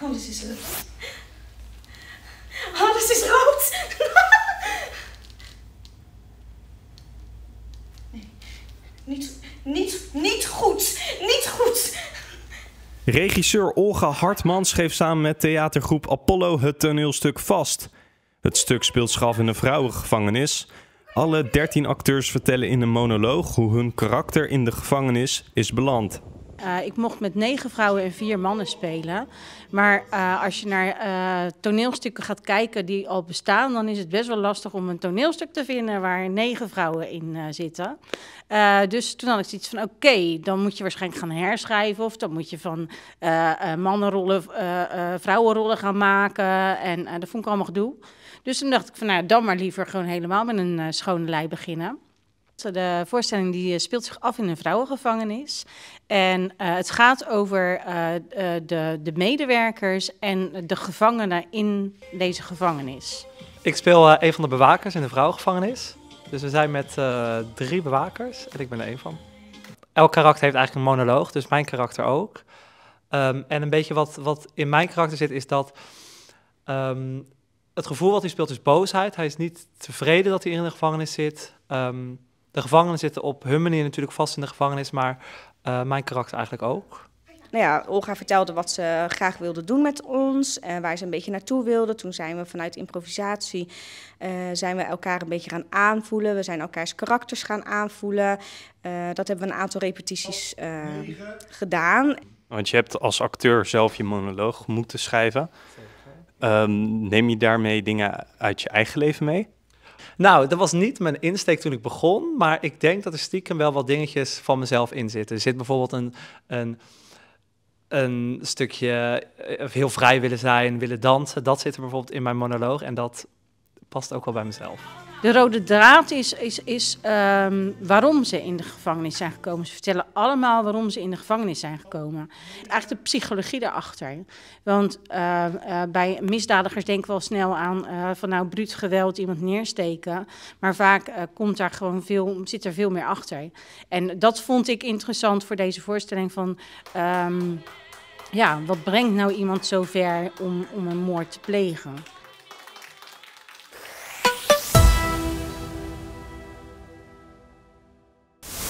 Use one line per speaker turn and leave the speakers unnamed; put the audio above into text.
Alles is rood. Alles is rood. Nee, niet, niet, niet goed. Niet goed.
Regisseur Olga Hartmans geeft samen met theatergroep Apollo het toneelstuk Vast. Het stuk speelt schaf in een vrouwengevangenis. Alle dertien acteurs vertellen in een monoloog hoe hun karakter in de gevangenis is beland.
Eh, ik mocht met negen vrouwen en vier mannen spelen. Maar eh, als je naar eh, toneelstukken gaat kijken die al bestaan, dan is het best wel lastig om een toneelstuk te vinden waar negen vrouwen in zitten. dus toen had ik zoiets van: oké, dan moet je waarschijnlijk gaan herschrijven. Of dan moet je van mannenrollen, vrouwenrollen gaan maken. En dat vond ik allemaal gedoe. Dus toen dacht ik van nou, dan maar liever gewoon helemaal met een schone lei beginnen. De voorstelling die eh, speelt zich af in een vrouwengevangenis. En eh, het gaat over eh, de, de, medewerkers en de gevangenen in deze gevangenis.
Ik speel een van de bewakers in de vrouwengevangenis. Dus we zijn met drie bewakers en ik ben er één van. Elk karakter heeft eigenlijk een monoloog, dus mijn karakter ook. Ehm, en een beetje wat, wat in mijn karakter zit, is dat ehm, het gevoel wat hij speelt is boosheid. Hij is niet tevreden dat hij in de gevangenis zit. Um, de gevangenen zitten op hun manier natuurlijk vast in de gevangenis, maar eh, mijn karakter eigenlijk ook.
Nou ja, Olga vertelde wat ze graag wilde doen met ons en waar ze een beetje naartoe wilde. Toen zijn we vanuit improvisatie eh, zijn we elkaar een beetje gaan aanvoelen. We zijn elkaars karakters gaan aanvoelen. Eh, dat hebben we een aantal repetities gedaan.
Want je hebt als acteur zelf je monoloog moeten schrijven. Ehm, neem je daarmee
dingen uit je eigen leven mee? Nou, dat was niet mijn insteek toen ik begon, maar ik denk dat er stiekem wel wat dingetjes van mezelf in zitten. Er zit bijvoorbeeld een, een, een stukje eh, heel vrij willen zijn, willen dansen. Dat zit er bijvoorbeeld in mijn monoloog en dat past ook al bij mezelf.
De rode draad is, is, is ehm, waarom ze in de gevangenis zijn gekomen. Ze vertellen allemaal waarom ze in de gevangenis zijn gekomen. Eigenlijk de psychologie daarachter. Want eh, eh, bij misdadigers denken we al snel aan eh, van nou bruut geweld iemand neersteken. Maar vaak komt daar gewoon veel, zit er veel meer achter. En dat vond ik interessant voor deze voorstelling van... Ehm, ja, wat brengt nou iemand zo ver om, om een moord te plegen?